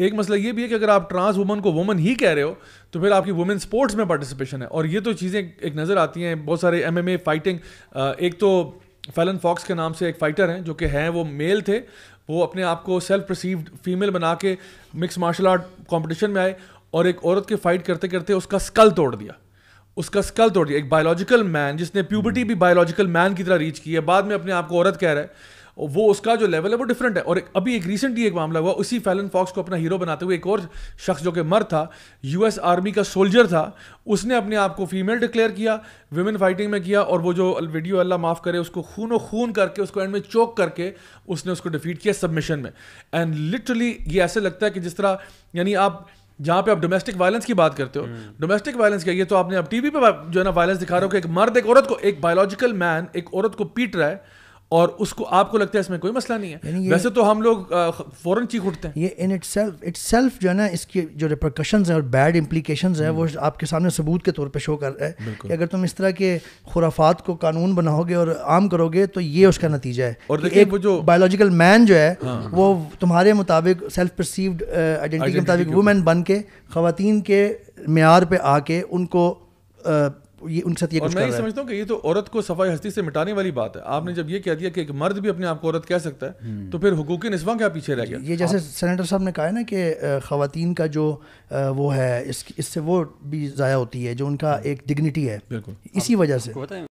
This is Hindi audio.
एक मसला ये भी है कि अगर आप ट्रांस वुमन को वुमन ही कह रहे हो तो फिर आपकी वुमेन स्पोर्ट्स में पार्टिसिपेशन है और ये तो चीज़ें एक नज़र आती हैं बहुत सारे एम फाइटिंग एक तो फैलन फॉक्स के नाम से एक फाइटर हैं जो कि हैं वो मेल थे वो अपने आप को सेल्फ परसीव्ड फीमेल बना के मिक्स मार्शल आर्ट कॉम्पिटिशन में आए और एक औरत के फाइट करते करते उसका स्कल तोड़ दिया उसका स्कल तोड़ दिया एक बायोलॉजिकल मैन जिसने प्यूबर्टी भी बायोलॉजिकल मैन की तरह रीच की है बाद में अपने आप को औरत कह रहा है वो उसका जो लेवल है वो डिफरेंट है और अभी एक रिसेंटली एक मामला हुआ उसी फैलन फॉक्स को अपना हीरो बनाते हुए एक और शख्स जो कि मर था यूएस आर्मी का सोल्जर था उसने अपने आप को फीमेल डिक्लेयर किया वुमेन फाइटिंग में किया और वो जो वीडियो अल्लाह माफ़ करे उसको खूनो खून करके उसको एंड में चोक करके उसने उसको डिफीट किया सबमिशन में एंड लिटरली ये ऐसे लगता है कि जिस तरह यानी आप जहाँ पे आप डोमेस्टिक वायलेंस की बात करते हो डोमेस्टिक हम्म। वायलेंस क्या ये तो आपने अब टीवी पे जो है ना वायलेंस दिखा रहे हो कि एक मर्द एक औरत को एक बायोलॉजिकल मैन एक औरत को पीट रहा है और उसको आपको लगता है इसमें कोई मसला नहीं है वैसे तो हम लोग फ़ौरन चीख उठते हैं ये in itself itself जो है ना इसकी जो रिप्रकशन है और बैड इम्प्लीकेशन है वो हम्म। आपके सामने सबूत के तौर पर शो कर रहा है कि अगर तुम इस तरह के खुराफात को कानून बनाओगे और आम करोगे तो ये उसका नतीजा है और एक वो जो बायोलॉजिकल मैन जो है हाँ, वो तुम्हारे मुताबिक सेल्फ परसीव्ड आइडेंटिटी के मुताबिक वुमेन बन के खातन के मैार पर आके उनको ये उन साथ ये और मैं ये समझता हूँ कि ये तो औरत को सफाई हस्ती से मिटाने वाली बात है आपने जब ये कह दिया कि एक मर्द भी अपने आप को औरत कह सकता है हम्म। तो फिर हुकूक नस्वा क्या पीछे रह गया ये जैसे सेनेटर साहब ने कहा है ना कि खातन का जो वो है इससे वो भी ज़ाया होती है जो उनका हम्म। एक डिग्निटी है इसी वजह से